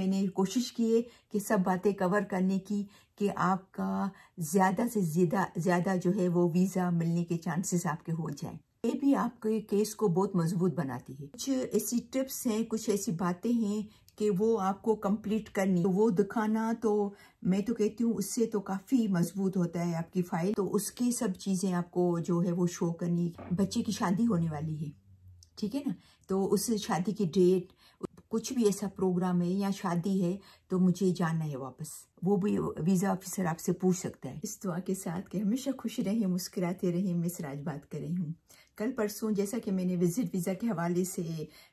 मैंने कोशिश की है कि सब बातें कवर करने की कि आपका ज़्यादा से ज़्यादा ज़्यादा जो है वो वीज़ा मिलने के चांसेस आपके हो जाएं ये भी आपके केस को बहुत मजबूत बनाती है कुछ ऐसी टिप्स हैं कुछ ऐसी बातें हैं कि वो आपको कंप्लीट करनी तो वो दिखाना तो मैं तो कहती हूँ उससे तो काफ़ी मजबूत होता है आपकी फाइल तो उसकी सब चीज़ें आपको जो है वो शो करनी बच्चे की शादी होने वाली है ठीक है ना तो उस शादी की डेट कुछ भी ऐसा प्रोग्राम है या शादी है तो मुझे जाना है वापस वो भी वीज़ा ऑफिसर आपसे पूछ सकता है इस दुआ के साथ के हमेशा खुश रहें मुस्कुराते रहें मैं सराज बात कर रही हूँ कल परसों जैसा कि मैंने विज़िट वीज़ा के हवाले से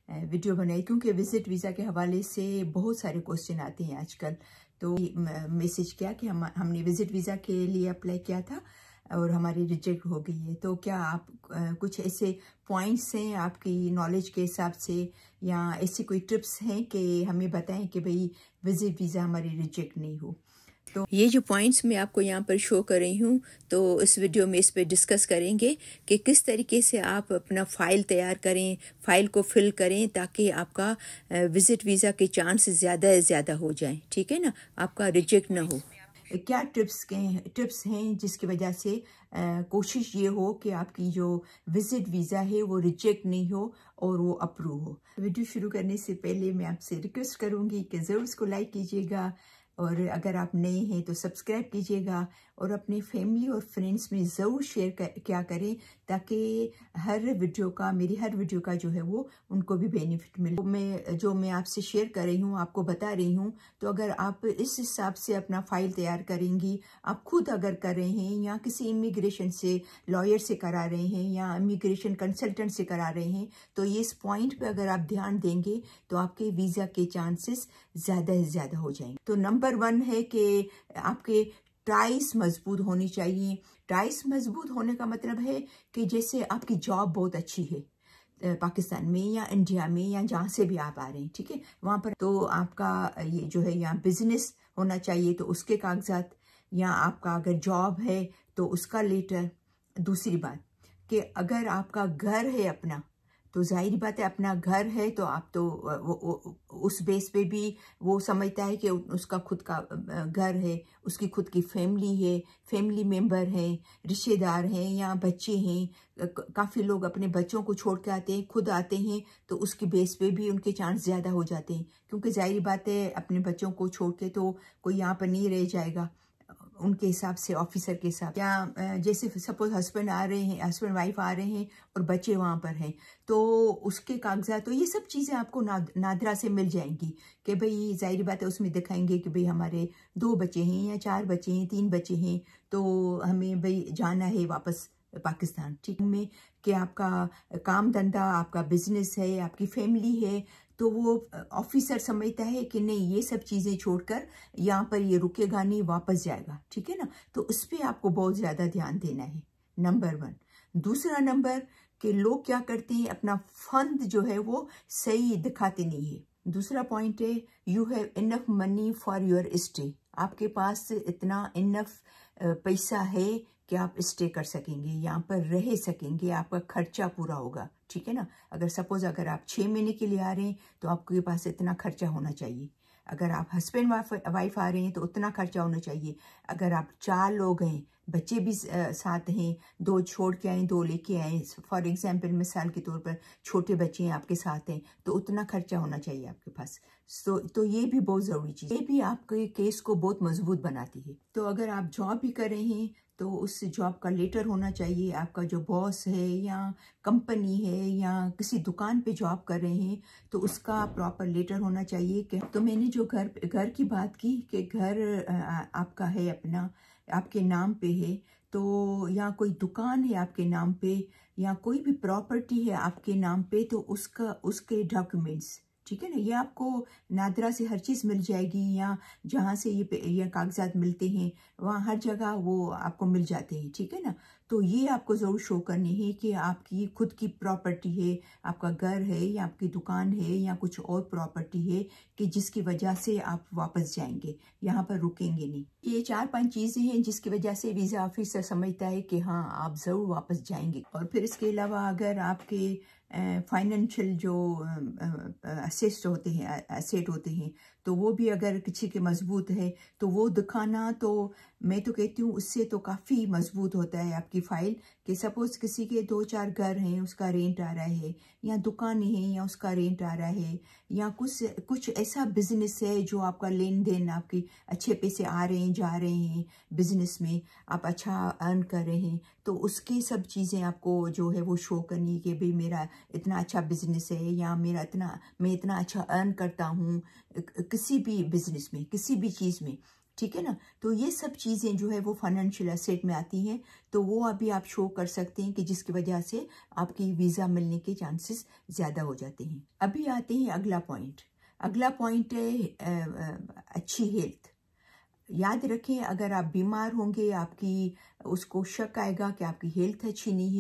वीडियो बनाई क्योंकि विज़िट वीज़ा के हवाले से बहुत सारे क्वेश्चन आते हैं आजकल तो मैसेज किया कि हम हमने विज़िट वीज़ा के लिए अप्लाई किया था और हमारी रिजेक्ट हो गई है तो क्या आप कुछ ऐसे पॉइंट्स हैं आपकी नॉलेज के हिसाब से या ऐसी कोई ट्रिप्स हैं कि हमें बताएं कि भाई विजिट वीज़ा हमारी रिजेक्ट नहीं हो तो ये जो पॉइंट्स मैं आपको यहाँ पर शो कर रही हूँ तो इस वीडियो में इस पर डिस्कस करेंगे कि किस तरीके से आप अपना फ़ाइल तैयार करें फ़ाइल को फिल करें ताकि आपका विज़िट वीज़ा के चांस ज़्यादा से ज़्यादा हो जाए ठीक है ना आपका रिजेक्ट ना हो क्या टिप्स के टिप्स हैं जिसकी वजह से आ, कोशिश ये हो कि आपकी जो विजिट वीज़ा है वो रिजेक्ट नहीं हो और वो अप्रूव हो वीडियो शुरू करने से पहले मैं आपसे रिक्वेस्ट करूँगी कि ज़रूर इसको लाइक कीजिएगा और अगर आप नए हैं तो सब्सक्राइब कीजिएगा और अपने फैमिली और फ्रेंड्स में ज़रूर शेयर कर, क्या करें ताकि हर वीडियो का मेरी हर वीडियो का जो है वो उनको भी बेनिफिट मिले तो मैं जो मैं आपसे शेयर कर रही हूँ आपको बता रही हूँ तो अगर आप इस हिसाब से अपना फाइल तैयार करेंगी आप खुद अगर कर रहे हैं या किसी इमिग्रेशन से लॉयर से करा रहे हैं या इमिग्रेशन कंसल्टेंट से करा रहे हैं तो ये इस पॉइंट पर अगर आप ध्यान देंगे तो आपके वीज़ा के चांसेस ज़्यादा से ज़्यादा हो जाएंगे तो नंबर वन है कि आपके टाइस मजबूत होनी चाहिए टाइस मजबूत होने का मतलब है कि जैसे आपकी जॉब बहुत अच्छी है पाकिस्तान में या इंडिया में या जहाँ से भी आप आ रहे हैं ठीक है वहाँ पर तो आपका ये जो है यहाँ बिजनेस होना चाहिए तो उसके कागजात या आपका अगर जॉब है तो उसका लेटर दूसरी बात कि अगर आपका घर है अपना तो जाहिर बात है अपना घर है तो आप तो वो, उस बेस पे भी वो समझता है कि उसका खुद का घर है उसकी खुद की फैमिली है फैमिली मेंबर है रिश्तेदार हैं या बच्चे हैं काफ़ी लोग अपने बच्चों को छोड़ के आते हैं खुद आते हैं तो उसकी बेस पे भी उनके चांस ज़्यादा हो जाते हैं क्योंकि जाहिर बात है अपने बच्चों को छोड़ के तो कोई यहाँ पर नहीं रह जाएगा उनके हिसाब से ऑफिसर के हिसाब या जैसे सपोज हस्बैंड आ रहे हैं हस्बैंड वाइफ आ रहे हैं और बच्चे वहाँ पर हैं तो उसके कागजात तो ये सब चीज़ें आपको ना, नादरा से मिल जाएंगी कि भाई जाहिर बात है उसमें दिखाएंगे कि भाई हमारे दो बच्चे हैं या चार बच्चे हैं तीन बच्चे हैं तो हमें भाई जाना है वापस पाकिस्तान ठीक में कि आपका काम धंधा आपका बिजनेस है आपकी फैमिली है तो वो ऑफिसर समझता है कि नहीं ये सब चीज़ें छोड़कर यहाँ पर ये रुकेगा नहीं वापस जाएगा ठीक है ना तो उस पर आपको बहुत ज़्यादा ध्यान देना है नंबर वन दूसरा नंबर कि लोग क्या करते हैं अपना फंड जो है वो सही दिखाते नहीं है दूसरा पॉइंट है you have enough money for your stay आपके पास इतना इनफ पैसा है कि आप स्टे कर सकेंगे यहाँ पर रह सकेंगे आपका खर्चा पूरा होगा ठीक है ना अगर सपोज अगर आप छः महीने के लिए आ रहे हैं तो आपके पास इतना खर्चा होना चाहिए अगर आप हस्बैंड वाइफ आ रहे हैं तो उतना खर्चा होना चाहिए अगर आप चार लोग हैं बच्चे भी साथ हैं दो छोड़ के आए दो लेके आए फॉर एग्जांपल मिसाल के तौर पर छोटे बच्चे हैं आपके साथ हैं तो उतना खर्चा होना चाहिए आपके पास तो तो ये भी बहुत ज़रूरी चीज़ ये भी आपके केस को बहुत मजबूत बनाती है तो अगर आप जॉब भी कर रहे हैं तो उस जॉब का लेटर होना चाहिए आपका जो बॉस है या कंपनी है या किसी दुकान पे जॉब कर रहे हैं तो उसका प्रॉपर लेटर होना चाहिए कि तो मैंने जो घर घर की बात की कि घर आपका है अपना आपके नाम पे है तो या कोई दुकान है आपके नाम पे या कोई भी प्रॉपर्टी है आपके नाम पे तो उसका उसके डॉक्यूमेंट्स ठीक है ना ये आपको नादरा से हर चीज़ मिल जाएगी या जहाँ से ये ये कागजात मिलते हैं वहाँ हर जगह वो आपको मिल जाते हैं ठीक है ना तो ये आपको ज़रूर शो करनी है कि आपकी खुद की प्रॉपर्टी है आपका घर है या आपकी दुकान है या कुछ और प्रॉपर्टी है कि जिसकी वजह से आप वापस जाएंगे यहाँ पर रुकेंगे नहीं ये चार पांच चीज़ें हैं जिसकी वजह से वीज़ा ऑफिसर समझता है कि हाँ आप ज़रूर वापस जाएंगे और फिर इसके अलावा अगर आपके फाइनेंशियल जो असेस्ट होते हैं असेट होते हैं तो वो भी अगर किसी के मजबूत है तो वो दिखाना तो मैं तो कहती हूँ उससे तो काफ़ी मजबूत होता है आपकी फ़ाइल कि सपोज़ किसी के दो चार घर हैं उसका रेंट आ रहा है या दुकानें हैं या उसका रेंट आ रहा है या कुछ कुछ ऐसा बिजनेस है जो आपका लेन देन आपके अच्छे पैसे आ रहे हैं जा रहे हैं बिजनेस में आप अच्छा अर्न कर रहे हैं तो उसकी सब चीज़ें आपको जो है वो शो करनी कि भाई मेरा इतना अच्छा बिजनेस है या मेरा इतना मैं इतना अच्छा अर्न करता हूँ किसी भी बिजनेस में किसी भी चीज़ में ठीक है ना तो ये सब चीज़ें जो है वो फाइनेंशियल एसेट में आती हैं तो वो अभी आप शो कर सकते हैं कि जिसकी वजह से आपकी वीज़ा मिलने के चांसेस ज़्यादा हो जाते हैं अभी आते हैं अगला पॉइंट अगला पॉइंट है अच्छी हेल्थ याद रखें अगर आप बीमार होंगे आपकी उसको शक आएगा कि आपकी हेल्थ अच्छी नहीं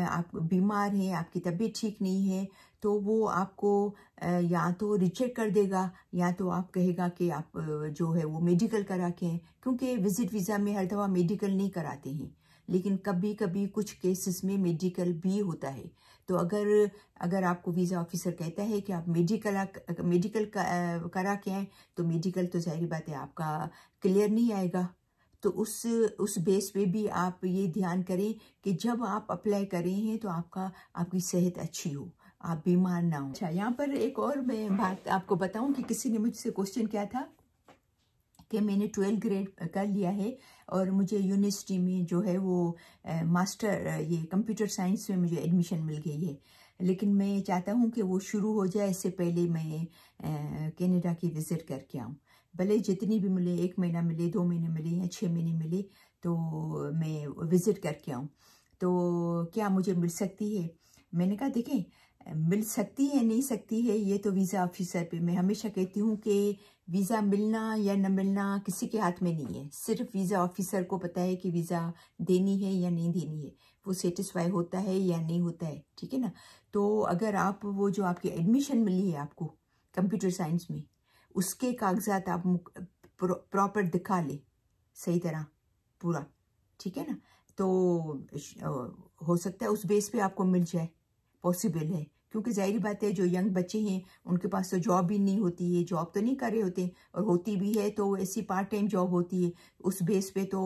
है आप बीमार हैं आपकी तबीयत ठीक नहीं है तो वो आपको या तो रिजेक्ट कर देगा या तो आप कहेगा कि आप जो है वो मेडिकल करा के हैं क्योंकि विजिट वीज़ा में हर दफ़ा मेडिकल नहीं कराते हैं लेकिन कभी कभी कुछ केसेस में मेडिकल भी होता है तो अगर अगर आपको वीज़ा ऑफिसर कहता है कि आप मेडिकल मेडिकल करा के आएँ तो मेडिकल तो जाहिर बात है आपका क्लियर नहीं आएगा तो उस उस बेस पे भी आप ये ध्यान करें कि जब आप अप्लाई कर रहे हैं तो आपका आपकी सेहत अच्छी हो आप बीमार ना हो अच्छा यहाँ पर एक और मैं बात आपको बताऊं कि किसी ने मुझसे क्वेश्चन किया था कि मैंने ट्वेल्थ ग्रेड कर लिया है और मुझे यूनिवर्सिटी में जो है वो मास्टर ये कंप्यूटर साइंस में मुझे एडमिशन मिल गई है लेकिन मैं चाहता हूँ कि वो शुरू हो जाए इससे पहले मैं कैनेडा की विज़िट करके आऊँ भले जितनी भी मिले एक महीना मिले दो महीने मिले या छः महीने मिले तो मैं विज़िट करके आऊँ तो क्या मुझे मिल सकती है मैंने कहा देखें मिल सकती है नहीं सकती है ये तो वीज़ा ऑफिसर पे मैं हमेशा कहती हूँ कि वीज़ा मिलना या न मिलना किसी के हाथ में नहीं है सिर्फ वीज़ा ऑफिसर को पता है कि वीज़ा देनी है या नहीं देनी है वो सेटिस्फाई होता है या नहीं होता है ठीक है ना तो अगर आप वो जो आपकी एडमिशन मिली है आपको कंप्यूटर साइंस में उसके कागजात आप प्रॉपर दिखा ले सही तरह पूरा ठीक है ना तो हो सकता है उस बेस पे आपको मिल जाए पॉसिबल है क्योंकि जाहिर बात है जो यंग बच्चे हैं उनके पास तो जॉब भी नहीं होती है जॉब तो नहीं कर रहे होते और होती भी है तो ऐसी पार्ट टाइम जॉब होती है उस बेस पे तो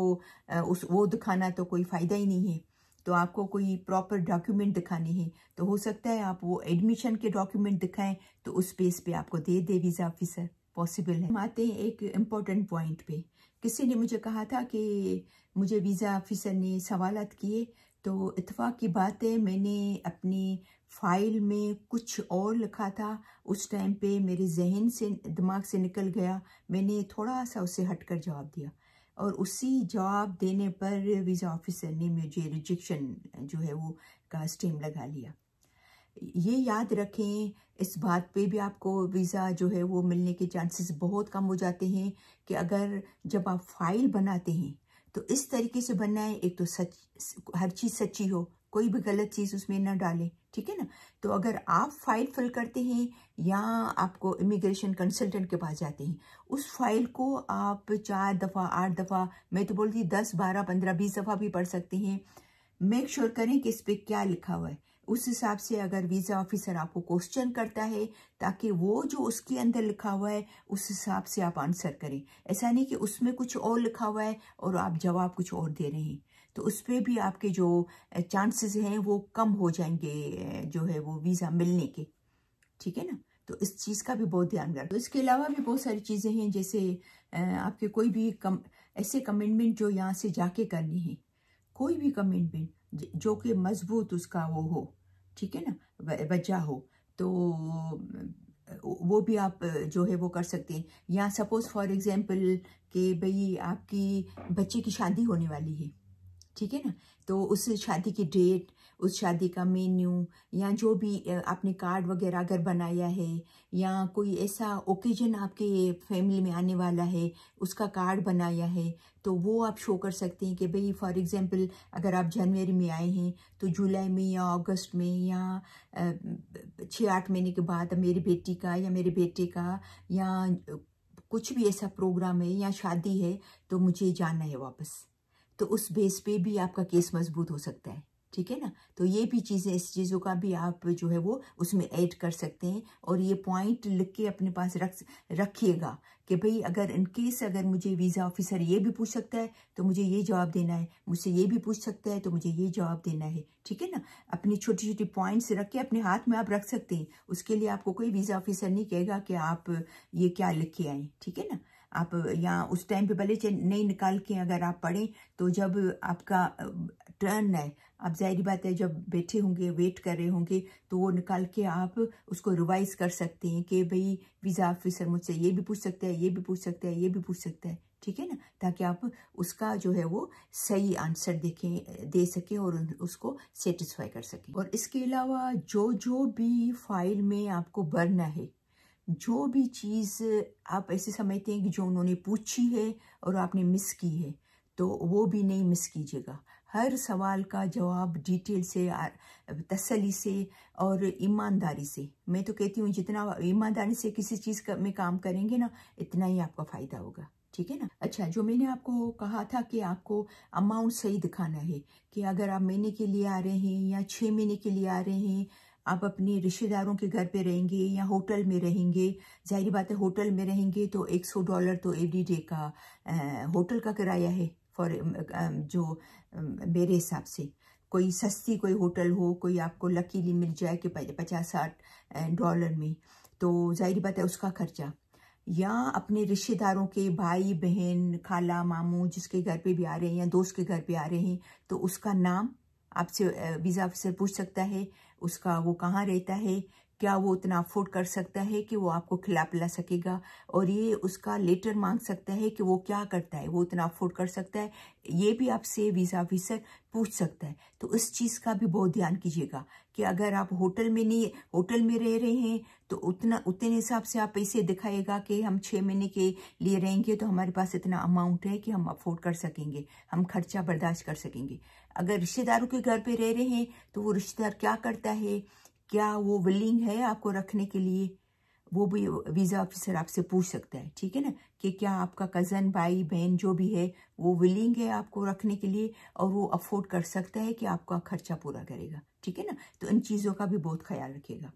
उस वो दिखाना तो कोई फ़ायदा ही नहीं है तो आपको कोई प्रॉपर डॉक्यूमेंट दिखाने हैं तो हो सकता है आप वो एडमिशन के डॉक्यूमेंट दिखाएं तो उस बेस पे आपको दे दे वीज़ा ऑफिसर पॉसिबल है हम आते हैं एक इम्पॉर्टेंट पॉइंट पे किसी ने मुझे कहा था कि मुझे वीज़ा ऑफिसर ने सवालत किए तो इतफाक़ की बात है मैंने अपनी फ़ाइल में कुछ और लिखा था उस टाइम पे मेरे जहन से दिमाग से निकल गया मैंने थोड़ा सा उसे हट कर जवाब दिया और उसी जवाब देने पर वीज़ा ऑफिसर ने मुझे रिजेक्शन जो है वो का स्टेम लगा लिया ये याद रखें इस बात पे भी आपको वीज़ा जो है वो मिलने के चांसेस बहुत कम हो जाते हैं कि अगर जब आप फाइल बनाते हैं तो इस तरीके से बनना है एक तो सच हर चीज़ सच्ची हो कोई भी गलत चीज़ उसमें ना डालें ठीक है ना तो अगर आप फाइल फिल करते हैं या आपको इमिग्रेशन कंसल्टेंट के पास जाते हैं उस फाइल को आप चार दफ़ा आठ दफ़ा मैं तो बोलती दस बारह पंद्रह बीस दफ़ा भी पढ़ सकते हैं मेक श्योर sure करें कि इस पर क्या लिखा हुआ है उस हिसाब से अगर वीज़ा ऑफिसर आपको क्वेश्चन करता है ताकि वो जो उसके अंदर लिखा हुआ है उस हिसाब से आप आंसर करें ऐसा नहीं कि उसमें कुछ और लिखा हुआ है और आप जवाब कुछ और दे रहे हैं तो उस पर भी आपके जो चांसेस हैं वो कम हो जाएंगे जो है वो वीज़ा मिलने के ठीक है ना तो इस चीज़ का भी बहुत ध्यान तो इसके अलावा भी बहुत सारी चीज़ें हैं जैसे आपके कोई भी कम ऐसे कमिटमेंट जो यहाँ से जाके करनी है कोई भी कमिटमेंट जो कि मजबूत उसका वो हो ठीक है ना वजह हो तो वो भी आप जो है वो कर सकते हैं या सपोज़ फॉर एग्ज़ाम्पल कि भई आपकी बच्चे की शादी होने वाली है ठीक है ना तो उस शादी की डेट उस शादी का मेन्यू या जो भी आपने कार्ड वगैरह अगर बनाया है या कोई ऐसा ओकेजन आपके फैमिली में आने वाला है उसका कार्ड बनाया है तो वो आप शो कर सकते हैं कि भई फॉर एग्जांपल अगर आप जनवरी में आए हैं तो जुलाई में या अगस्त में या छः आठ महीने के बाद मेरी बेटी का या मेरे बेटे का या कुछ भी ऐसा प्रोग्राम है या शादी है तो मुझे जाना है वापस तो उस बेस पे भी आपका केस मजबूत हो सकता है ठीक है ना तो ये भी चीज़ें इस चीज़ों का भी आप जो है वो उसमें ऐड कर सकते हैं और ये पॉइंट लिख के अपने पास रख रखिएगा कि भाई अगर इन केस अगर मुझे वीज़ा ऑफिसर ये भी पूछ सकता है तो मुझे ये जवाब देना है मुझसे ये भी पूछ सकता है तो मुझे ये जवाब देना है ठीक है ना अपनी छोटी छोटी पॉइंट्स रख के अपने हाथ में आप रख सकते हैं उसके लिए आपको कोई वीज़ा ऑफिसर नहीं कहेगा कि आप ये क्या लिख के आए ठीक है ना आप यहाँ उस टाइम पे भले नहीं निकाल के अगर आप पढ़ें तो जब आपका टर्न है आप जाहिर बात है जब बैठे होंगे वेट कर रहे होंगे तो वो निकाल के आप उसको रिवाइज कर सकते हैं कि भाई वीज़ा ऑफिसर मुझसे ये भी पूछ सकता है ये भी पूछ सकता है ये भी पूछ सकता है ठीक है ना ताकि आप उसका जो है वो सही आंसर देखें दे सके और उसको सेटिस्फाई कर सकें और इसके अलावा जो जो भी फाइल में आपको भरना है जो भी चीज़ आप ऐसे समझते हैं कि जो उन्होंने पूछी है और आपने मिस की है तो वो भी नहीं मिस कीजिएगा हर सवाल का जवाब डिटेल से तसली से और ईमानदारी से मैं तो कहती हूँ जितना ईमानदारी से किसी चीज़ का, में काम करेंगे ना इतना ही आपका फ़ायदा होगा ठीक है ना अच्छा जो मैंने आपको कहा था कि आपको अमाउंट सही दिखाना है कि अगर आप महीने के लिए आ रहे हैं या छः महीने के लिए आ रहे हैं आप अपने रिश्तेदारों के घर पे रहेंगे या होटल में रहेंगे जाहिर बात है होटल में रहेंगे तो 100 डॉलर तो एवरी डे का आ, होटल का किराया है फॉर जो मेरे हिसाब से कोई सस्ती कोई होटल हो कोई आपको लकीली मिल जाए कि पचास साठ डॉलर में तो जाहिर बात है उसका खर्चा या अपने रिश्तेदारों के भाई बहन खाला मामू जिसके घर पे भी आ रहे हैं या दोस्त के घर पे आ रहे हैं तो उसका नाम आपसे वीज़ा ऑफिसर पूछ सकता है उसका वो कहाँ रहता है क्या वो उतना अफोर्ड कर सकता है कि वो आपको खिला पिला सकेगा और ये उसका लेटर मांग सकता है कि वो क्या करता है वो उतना अफोर्ड कर सकता है ये भी आपसे वीज़ा ऑफिसर पूछ सकता है तो इस चीज़ का भी बहुत ध्यान कीजिएगा कि अगर आप होटल में नहीं होटल में रह रहे हैं तो उतना उतने हिसाब से आप पैसे दिखाएगा कि हम छः महीने के लिए रहेंगे तो हमारे पास इतना अमाउंट है कि हम अफोर्ड कर सकेंगे हम खर्चा बर्दाश्त कर सकेंगे अगर रिश्तेदारों के घर पे रह रहे हैं तो वो रिश्तेदार क्या करता है क्या वो विलिंग है आपको रखने के लिए वो भी वीज़ा ऑफिसर आपसे पूछ सकता है ठीक है ना कि क्या आपका कज़न भाई बहन जो भी है वो विलिंग है आपको रखने के लिए और वो अफोर्ड कर सकता है कि आपका खर्चा पूरा करेगा ठीक है ना तो इन चीज़ों का भी बहुत ख्याल रखेगा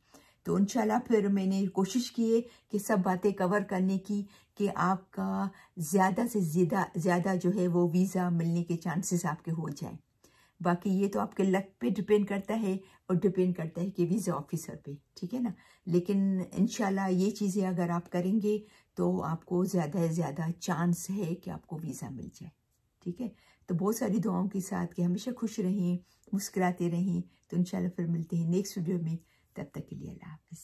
तो इनशाला फिर मैंने कोशिश की है कि सब बातें कवर करने की कि आपका ज़्यादा से ज़्यादा ज़्यादा जो है वो वीज़ा मिलने के चांसेस आपके हो जाएँ बाकी ये तो आपके लक पे डिपेंड करता है और डिपेंड करता है कि वीज़ा ऑफिसर पे ठीक है ना लेकिन इनशाला ये चीज़ें अगर आप करेंगे तो आपको ज़्यादा से ज़्यादा चांस है कि आपको वीज़ा मिल जाए ठीक है तो बहुत सारी दुआओं के साथ कि हमेशा खुश रहें मुस्कुराते रहें तो इनशाला फिर मिलते हैं नेक्स्ट वीडियो में तब तक के लिए अल्लाह हाफिज़